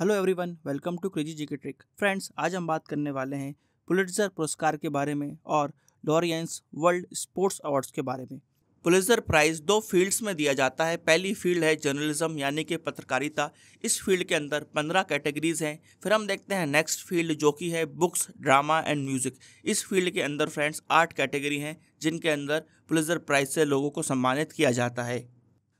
hello everyone welcome to crazy G K trick friends आज हम बात करने वाले हैं पुलिटजर पुरस्कार के बारे में और लॉरियंस वर्ल्ड स्पोर्ट्स अवार्ड्स के बारे में पुलिटजर प्राइज़ दो फील्ड्स में दिया जाता है पहली फील्ड है जर्नलिज्म यानी कि पत्रकारिता इस फील्ड के अंदर पंद्रह कैटेगरीज हैं फिर हम देखते हैं नेक्स्ट फील्ड जो कि है बुक्स ड्रामा एंड म्यूज़िक इस फील्ड के अंदर फ्रेंड्स आठ कैटेगरी हैं जिनके अंदर पुलिटजर प्राइज़ से लोगों को सम्मानित किया जाता है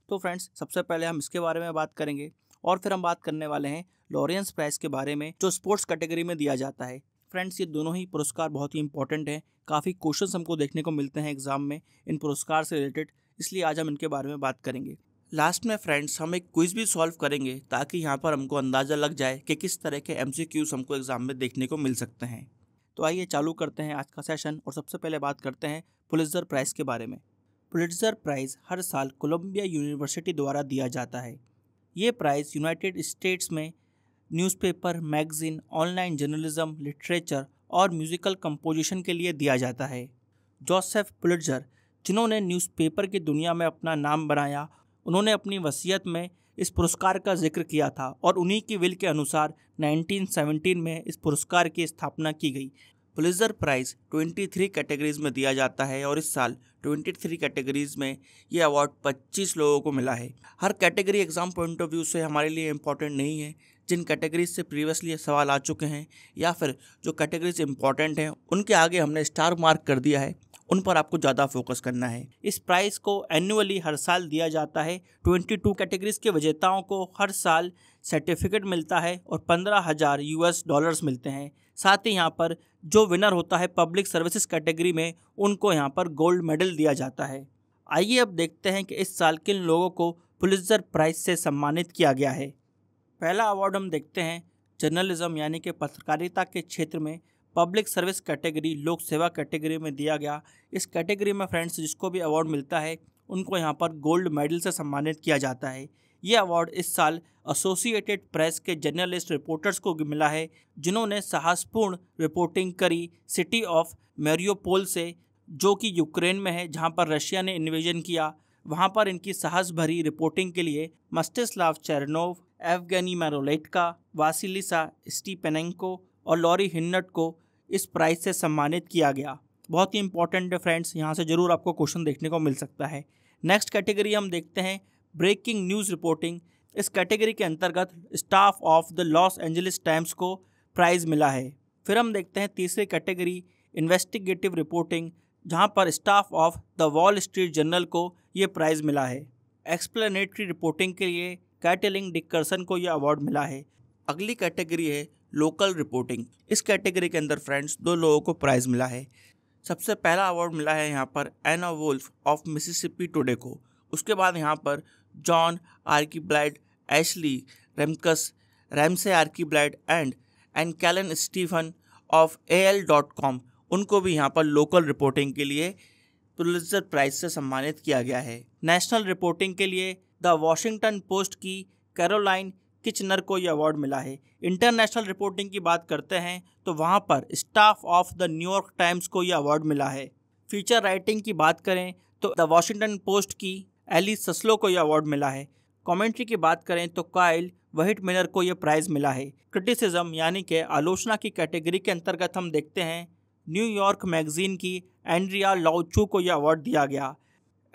तो फ्रेंड्स सबसे पहले हम इसके बारे में बात करेंगे और फिर हम बात करने वाले हैं लॉरेंस प्राइस के बारे में जो स्पोर्ट्स कैटेगरी में दिया जाता है फ्रेंड्स ये दोनों ही पुरस्कार बहुत ही इंपॉर्टेंट हैं काफ़ी क्वेश्चन हमको देखने को मिलते हैं एग्जाम में इन पुरस्कार से रिलेटेड इसलिए आज हम इनके बारे में बात करेंगे लास्ट में फ्रेंड्स हम एक क्विज भी सॉल्व करेंगे ताकि यहाँ पर हमको अंदाज़ा लग जाए कि किस तरह के एम हमको एग्ज़ाम में देखने को मिल सकते हैं तो आइए चालू करते हैं आज का सेशन और सबसे पहले बात करते हैं पुलिसर प्राइज़ के बारे में पुलिसर प्राइज़ हर साल कोलंबिया यूनिवर्सिटी द्वारा दिया जाता है ये प्राइज़ यूनाइटेड स्टेट्स में newspaper magazine online journalism literature और म्यूज़िकल कंपोजिशन के लिए दिया जाता है जोसेफ पुलटर जिन्होंने न्यूज़पेपर की दुनिया में अपना नाम बनाया उन्होंने अपनी वसीयत में इस पुरस्कार का जिक्र किया था और उन्हीं की विल के अनुसार 1917 में इस पुरस्कार की स्थापना की गई पुलिसर प्राइज़ 23 कैटेगरीज में दिया जाता है और इस साल 23 कैटेगरीज में ये अवार्ड 25 लोगों को मिला है हर category exam point of view से हमारे लिए इम्पॉर्टेंट नहीं है जिन कैटेगरीज से प्रीवियसली सवाल आ चुके हैं या फिर जो कैटेगरीज इंपॉर्टेंट हैं उनके आगे हमने स्टार मार्क कर दिया है उन पर आपको ज़्यादा फोकस करना है इस प्राइज़ को एनुअली हर साल दिया जाता है 22 कैटेगरीज के विजेताओं को हर साल सर्टिफिकेट मिलता है और पंद्रह हज़ार एस डॉलर्स मिलते हैं साथ ही यहाँ पर जो विनर होता है पब्लिक सर्विसेज कैटेगरी में उनको यहाँ पर गोल्ड मेडल दिया जाता है आइए अब देखते हैं कि इस साल किन लोगों को पुलिसजर प्राइज से सम्मानित किया गया है पहला अवार्ड हम देखते हैं जर्नलिज्म यानी कि पत्रकारिता के क्षेत्र में पब्लिक सर्विस कैटेगरी लोक सेवा कैटेगरी में दिया गया इस कैटेगरी में फ्रेंड्स जिसको भी अवार्ड मिलता है उनको यहाँ पर गोल्ड मेडल से सम्मानित किया जाता है ये अवार्ड इस साल एसोसिएटेड प्रेस के जर्नलिस्ट रिपोर्टर्स को मिला है जिन्होंने साहसपूर्ण रिपोर्टिंग करी सिटी ऑफ मेरियोपोल से जो कि यूक्रेन में है जहां पर रशिया ने इन्वेजन किया वहां पर इनकी साहस भरी रिपोर्टिंग के लिए मस्टिस्लाव चेरनोव एवगनी मैरोलेटका वासिलिसा स्टीपेनेंको और लॉरी हिन्नट को इस प्राइज से सम्मानित किया गया बहुत ही इंपॉर्टेंट है फ्रेंड्स यहाँ से ज़रूर आपको क्वेश्चन देखने को मिल सकता है नेक्स्ट कैटेगरी हम देखते हैं ब्रेकिंग न्यूज़ रिपोर्टिंग इस कैटेगरी के अंतर्गत staff of the Los Angeles Times को प्राइज़ मिला है फिर हम देखते हैं तीसरी कैटेगरी इन्वेस्टिगेटिव रिपोर्टिंग जहां पर staff of the Wall Street Journal को ये प्राइज़ मिला है एक्सप्लेनेटरी रिपोर्टिंग के लिए कैटेलिंग डिकर्सन को यह अवार्ड मिला है अगली कैटेगरी है लोकल रिपोर्टिंग इस कैटेगरी के अंदर फ्रेंड्स दो लोगों को प्राइज़ मिला है सबसे पहला अवार्ड मिला है यहाँ पर Anna Wolfe of Mississippi Today को उसके बाद यहाँ पर John John Ashley Remkus Ramsey Archie Archibald and and Challen Stephen of A L dot com उनको भी यहाँ पर लोकल रिपोर्टिंग के लिए पुलिसर प्राइज से सम्मानित किया गया है नेशनल रिपोर्टिंग के लिए द वॉशिंगटन पोस्ट की कैरोलाइन किचनर को यह अवार्ड मिला है इंटरनेशनल रिपोर्टिंग की बात करते हैं तो वहाँ पर staff of the New York Times को यह अवार्ड मिला है फीचर राइटिंग की बात करें तो द वॉशिंगटन पोस्ट की एली सस्लो को यह अवार्ड मिला है कमेंट्री की बात करें तो काइल वहीट मिलर को यह प्राइज मिला है क्रिटिसिज्म यानी कि आलोचना की कैटेगरी के अंतर्गत हम देखते हैं न्यूयॉर्क मैगजीन की एंड्रिया लाउचू को यह अवार्ड दिया गया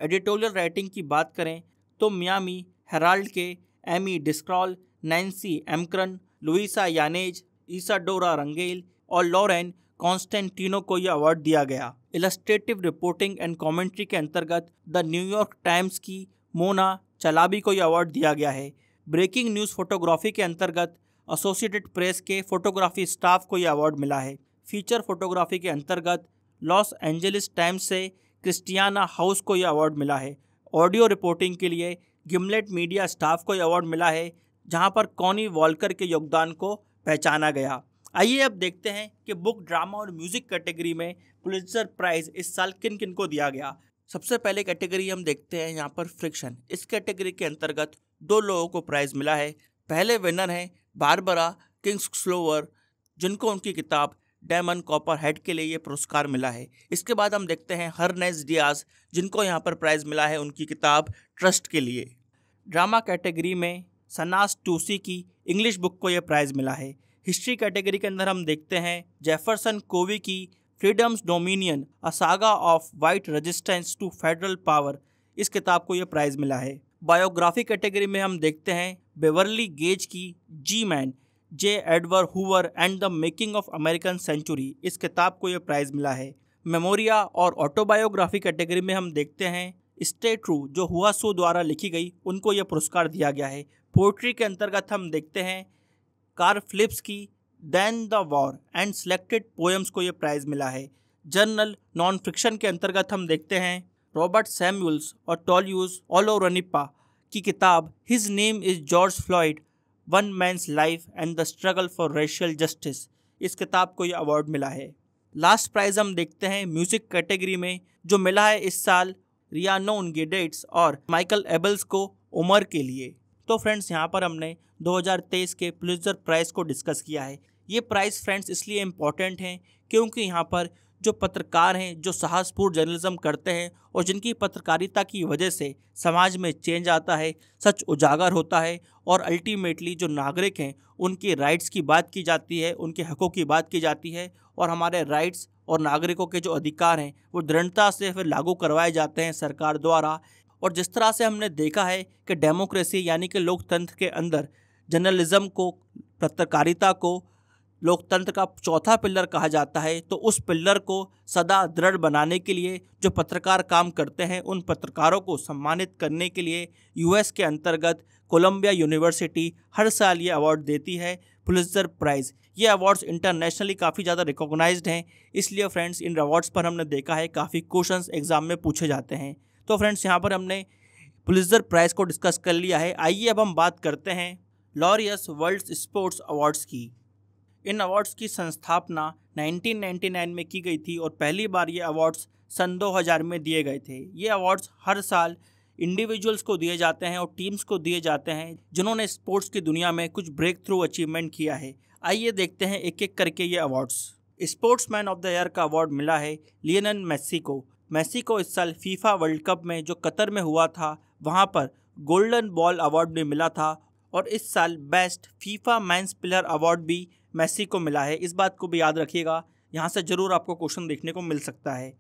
एडिटोरियल राइटिंग की बात करें तो मियामी हेराल्ड के Amy Driscoll Nancy Ancrum Luisa Yanez Isadora Rangel और लॉरेन कॉन्स्टेंटिनो को यह अवार्ड दिया गया इलस्ट्रेटिव रिपोर्टिंग एंड कॉमेंट्री के अंतर्गत द न्यूयॉर्क टाइम्स की मोना चलाबी को यह अवार्ड दिया गया है ब्रेकिंग न्यूज़ फोटोग्राफी के अंतर्गत एसोसिएटेड प्रेस के फोटोग्राफी स्टाफ को यह अवार्ड मिला है फीचर फोटोग्राफी के अंतर्गत लॉस एंजलिस टाइम्स से क्रिस्टियाना हाउस को यह अवार्ड मिला है ऑडियो रिपोर्टिंग के लिए गिमलेट मीडिया स्टाफ को यह अवार्ड मिला है जहां पर कॉनी वॉलकर के योगदान को पहचाना गया आइए अब देखते हैं कि बुक ड्रामा और म्यूजिक कैटेगरी में पुलिसर प्राइज इस साल किन किन को दिया गया सबसे पहले कैटेगरी हम देखते हैं यहाँ पर फ्रिक्शन इस कैटेगरी के अंतर्गत दो लोगों को प्राइज मिला है पहले विनर हैं बारबरा किंग्स स्लोवर जिनको उनकी किताब डायमंड कॉपर हेड के लिए ये पुरस्कार मिला है इसके बाद हम देखते हैं हरनेस डियाज जिनको यहाँ पर प्राइज़ मिला है उनकी किताब ट्रस्ट के लिए ड्रामा कैटेगरी में सनास टूसी की इंग्लिश बुक को यह प्राइज़ मिला है हिस्ट्री कैटेगरी के अंदर हम देखते हैं जेफरसन कोवी की freedom's dominion a saga of white resistance to federal power इस किताब को यह प्राइज़ मिला है बायोग्राफी कैटेगरी में हम देखते हैं बेवरली गेज की G man J Edgar Hoover and the making of American century इस किताब को यह प्राइज़ मिला है मेमोरिया और ऑटोबायोग्राफी कैटेगरी में हम देखते हैं स्टे ट्रू जो हुआ सो द्वारा लिखी गई उनको यह पुरस्कार दिया गया है पोइट्री के अंतर्गत हम देखते हैं कार फ्लिप्स की then the war and selected poems को ये प्राइज़ मिला है जर्नल नॉन फिक्शन के अंतर्गत हम देखते हैं रॉबर्ट सैम्यूल्स और टॉल्यूज ऑलो रनिप्पा की किताब his name is George Floyd one man's life and the struggle for racial justice इस किताब को यह अवार्ड मिला है लास्ट प्राइज़ हम देखते हैं म्यूज़िक कैटेगरी में जो मिला है इस साल रियानो उनगेडेट्स और माइकल एबल्स को उमर के लिए तो फ्रेंड्स यहाँ पर हमने 2023 के पुलिसर प्राइस को डिस्कस किया है ये प्राइस फ्रेंड्स इसलिए इम्पॉर्टेंट हैं क्योंकि यहाँ पर जो पत्रकार हैं जो साहसपूर्ण जर्नलिज्म करते हैं और जिनकी पत्रकारिता की वजह से समाज में चेंज आता है सच उजागर होता है और अल्टीमेटली जो नागरिक हैं उनके राइट्स की बात की जाती है उनके हकों की बात की जाती है और हमारे राइट्स और नागरिकों के जो अधिकार हैं वो दृढ़ता से फिर लागू करवाए जाते हैं सरकार द्वारा और जिस तरह से हमने देखा है कि डेमोक्रेसी यानी कि लोकतंत्र के अंदर जर्नलिज्म को पत्रकारिता को लोकतंत्र का चौथा पिलर कहा जाता है तो उस पिलर को सदा दृढ़ बनाने के लिए जो पत्रकार काम करते हैं उन पत्रकारों को सम्मानित करने के लिए यूएस के अंतर्गत कोलंबिया यूनिवर्सिटी हर साल ये अवार्ड देती है पुलिसर प्राइज़ ये अवार्ड्स इंटरनेशनली काफ़ी ज़्यादा रिकॉग्नाइज्ड हैं इसलिए फ्रेंड्स इन अवार्ड्स पर हमने देखा है काफ़ी क्वेश्चंस एग्ज़ाम में पूछे जाते हैं तो फ्रेंड्स यहाँ पर हमने पुलिसर प्राइज़ को डिस्कस कर लिया है आइए अब हम बात करते हैं लॉरियस वर्ल्ड स्पोर्ट्स अवार्ड्स की इन अवार्ड्स की संस्थापना 1999 में की गई थी और पहली बार ये अवार्ड्स सन 2000 में दिए गए थे ये अवार्ड्स हर साल इंडिविजुअल्स को दिए जाते हैं और टीम्स को दिए जाते हैं जिन्होंने स्पोर्ट्स की दुनिया में कुछ ब्रेक थ्रू अचीवमेंट किया है आइए देखते हैं एक एक करके ये awards sportsman of the year का अवार्ड मिला है लियनन मेस्सी को मेसी को इस साल फीफा वर्ल्ड कप में जो कतर में हुआ था वहाँ पर गोल्डन बॉल अवार्ड भी मिला था और इस साल best FIFA men's player award भी मैसी को मिला है इस बात को भी याद रखिएगा यहाँ से ज़रूर आपको क्वेश्चन देखने को मिल सकता है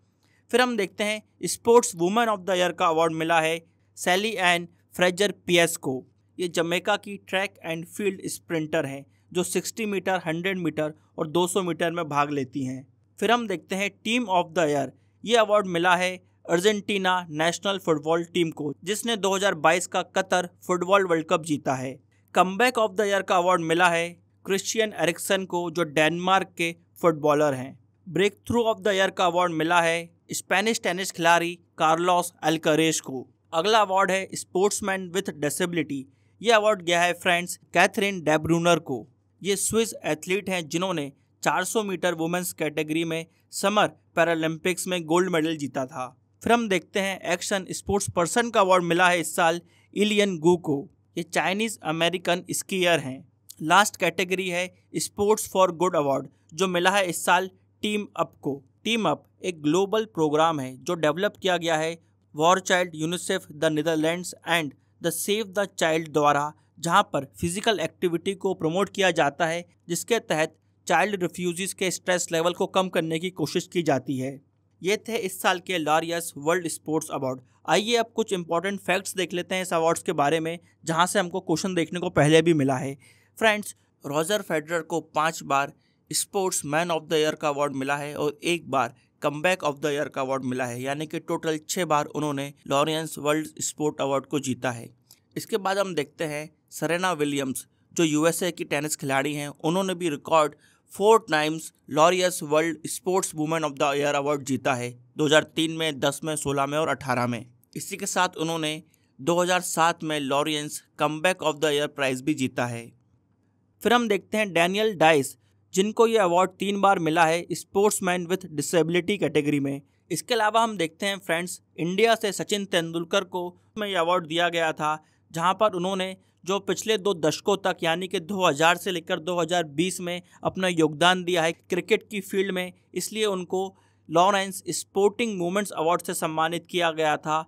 फिर हम देखते हैं sportswoman of the year का अवार्ड मिला है सैली एंड फ्रेजर पीएस को ये जमेका की ट्रैक एंड फील्ड स्प्रिंटर हैं जो 60 मीटर 100 मीटर और 200 मीटर में भाग लेती हैं फिर हम देखते हैं टीम ऑफ द ईयर ये अवार्ड मिला है अर्जेंटीना नेशनल फुटबॉल टीम को जिसने 2022 का कतर फुटबॉल वर्ल्ड कप जीता है कम ऑफ द ईयर का अवार्ड मिला है क्रिश्चियन एरिक्सन को जो डेनमार्क के फुटबॉलर हैं breakthrough of the year का अवार्ड मिला है स्पेनिश टेनिस खिलाड़ी कार्लोस एल्करेश को अगला अवार्ड है स्पोर्ट्समैन विथ डिसेबिलिटी ये अवार्ड गया है फ्रेंड्स कैथरीन डेब्रूनर को ये स्विस एथलीट हैं जिन्होंने 400 मीटर वुमेंस कैटेगरी में समर पैरालंपिक्स में गोल्ड मेडल जीता था फिर हम देखते हैं एक्शन स्पोर्ट्स पर्सन का अवार्ड मिला है इस साल इलियन गु को ये चाइनीज़ अमेरिकन स्कीयर हैं लास्ट कैटेगरी है स्पोर्ट्स फॉर गुड अवार्ड जो मिला है इस साल टीम अप को टीम अप एक ग्लोबल प्रोग्राम है जो डेवलप किया गया है War Child UNICEF the Netherlands and the save the child द्वारा जहां पर फिजिकल एक्टिविटी को प्रमोट किया जाता है जिसके तहत चाइल्ड रिफ्यूजीज के स्ट्रेस लेवल को कम करने की कोशिश की जाती है ये थे इस साल के लॉरियस वर्ल्ड स्पोर्ट्स अवार्ड आइए अब कुछ इंपॉर्टेंट फैक्ट्स देख लेते हैं इस अवार्ड्स के बारे में जहाँ से हमको क्वेश्चन देखने को पहले भी मिला है फ्रेंड्स रॉजर फेडरर को पाँच बार sportsman of the year का अवार्ड मिला है और एक बार comeback of the year का अवार्ड मिला है यानी कि टोटल छः बार उन्होंने लॉरियंस वर्ल्ड स्पोर्ट अवार्ड को जीता है इसके बाद हम देखते हैं सरेना विलियम्स जो यूएसए की टेनिस खिलाड़ी हैं उन्होंने भी record four times Laureus world sportswoman of the year award जीता है 2003 में 10 में 16 में और 18 में इसी के साथ उन्होंने 2007 में Laureus come of the year prize भी जीता है फिर हम देखते हैं डैनियल डाइस जिनको ये अवार्ड तीन बार मिला है स्पोर्ट्समैन विथ डिसेबिलिटी कैटेगरी में इसके अलावा हम देखते हैं फ्रेंड्स इंडिया से सचिन तेंदुलकर को में ये अवार्ड दिया गया था जहाँ पर उन्होंने जो पिछले दो दशकों तक यानी कि 2000 से लेकर 2020 में अपना योगदान दिया है क्रिकेट की फील्ड में इसलिए उनको लॉरेंस स्पोर्टिंग मूवमेंट्स अवार्ड से सम्मानित किया गया था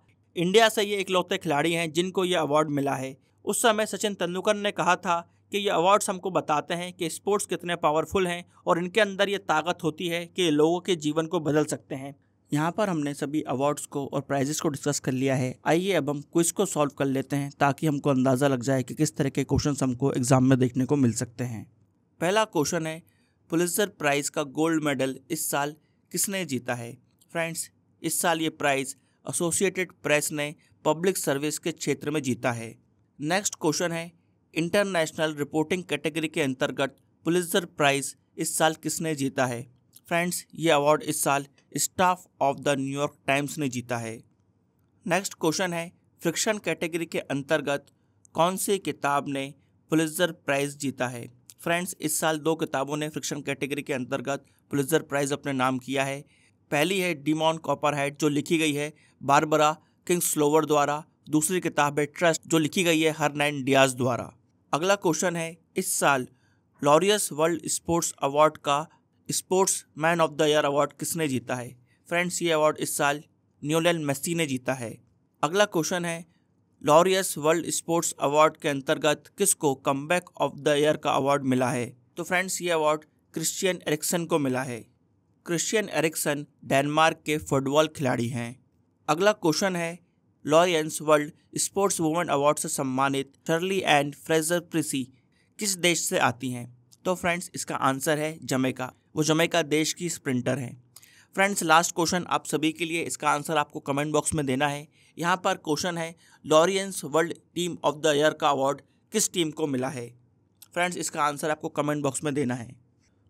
इंडिया से ये इकलौते खिलाड़ी हैं जिनको ये अवार्ड मिला है उस समय सचिन तेंदुलकर ने कहा था कि ये अवार्ड्स हमको बताते हैं कि स्पोर्ट्स कितने पावरफुल हैं और इनके अंदर ये ताकत होती है कि लोगों के जीवन को बदल सकते हैं यहाँ पर हमने सभी अवार्ड्स को और प्राइजेस को डिस्कस कर लिया है आइए अब हम क्विज को सॉल्व कर लेते हैं ताकि हमको अंदाज़ा लग जाए कि किस तरह के क्वेश्चन हमको एग्जाम में देखने को मिल सकते हैं पहला क्वेश्चन है पुलिसर प्राइज़ का गोल्ड मेडल इस साल किसने जीता है फ्रेंड्स इस साल ये प्राइज़ एसोसिएटेड प्रेस ने पब्लिक सर्विस के क्षेत्र में जीता है नेक्स्ट क्वेश्चन है इंटरनेशनल रिपोर्टिंग कैटेगरी के अंतर्गत पुलिसर प्राइज़ इस साल किसने जीता है फ्रेंड्स ये अवार्ड इस साल staff of the New York Times ने जीता है नेक्स्ट क्वेश्चन है फ्रिक्शन कैटेगरी के अंतर्गत कौन सी किताब ने पुलिसजर प्राइज जीता है फ्रेंड्स इस साल दो किताबों ने फ्रिक्शन कैटेगरी के अंतर्गत पुलिसजर प्राइज अपने नाम किया है पहली है डिमॉन हेड जो लिखी गई है बारबरा किंग स्लोवर द्वारा दूसरी किताब है ट्रस्ट जो लिखी गई है हरनैन डियाज द्वारा अगला क्वेश्चन है इस साल लॉरियस वर्ल्ड स्पोर्ट्स अवार्ड का sportsman of the year award किसने जीता है फ्रेंड्स ये अवार्ड इस साल न्योलन मेस्सी ने जीता है अगला क्वेश्चन है लॉरियस वर्ल्ड स्पोर्ट्स अवार्ड के अंतर्गत किसको कम ऑफ द ईयर का अवार्ड मिला है तो फ्रेंड्स ये अवार्ड क्रिश्चियन एरिक्सन को मिला है क्रिश्चियन एरिक्सन डेनमार्क के फुटबॉल खिलाड़ी हैं अगला क्वेश्चन है Laureus world sportswoman award से सम्मानित शर्ली एंड फ्रेजर प्रिसी किस देश से आती हैं तो फ्रेंड्स इसका आंसर है जमेका वो जमेका देश की स्प्रिंटर है फ्रेंड्स लास्ट क्वेश्चन आप सभी के लिए इसका आंसर आपको कमेंट बॉक्स में देना है यहाँ पर क्वेश्चन है Laureus world team of the year का अवार्ड किस टीम को मिला है फ्रेंड्स इसका आंसर आपको कमेंट बॉक्स में देना है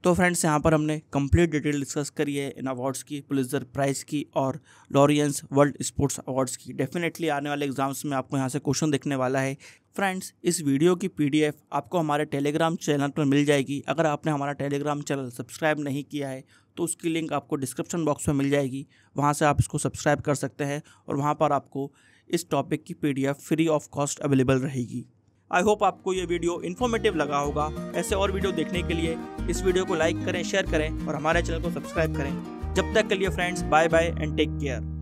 तो फ्रेंड्स यहाँ पर हमने कंप्लीट डिटेल डिस्कस करी है इन अवार्ड्स की पुलिसर प्राइज़ की और लॉरियंस वर्ल्ड स्पोर्ट्स अवार्ड्स की डेफिनेटली आने वाले एग्जाम्स में आपको यहाँ से क्वेश्चन दिखने वाला है फ्रेंड्स इस वीडियो की पीडीएफ आपको हमारे टेलीग्राम चैनल पर मिल जाएगी अगर आपने हमारा टेलीग्राम चैनल सब्सक्राइब नहीं किया है तो उसकी लिंक आपको डिस्क्रिप्शन बॉक्स में मिल जाएगी वहाँ से आप इसको सब्सक्राइब कर सकते हैं और वहाँ पर आपको इस टॉपिक की पी फ्री ऑफ कॉस्ट अवेलेबल रहेगी आई होप आपको ये वीडियो इन्फॉर्मेटिव लगा होगा ऐसे और वीडियो देखने के लिए इस वीडियो को लाइक करें शेयर करें और हमारे चैनल को सब्सक्राइब करें जब तक के लिए friends bye bye and take care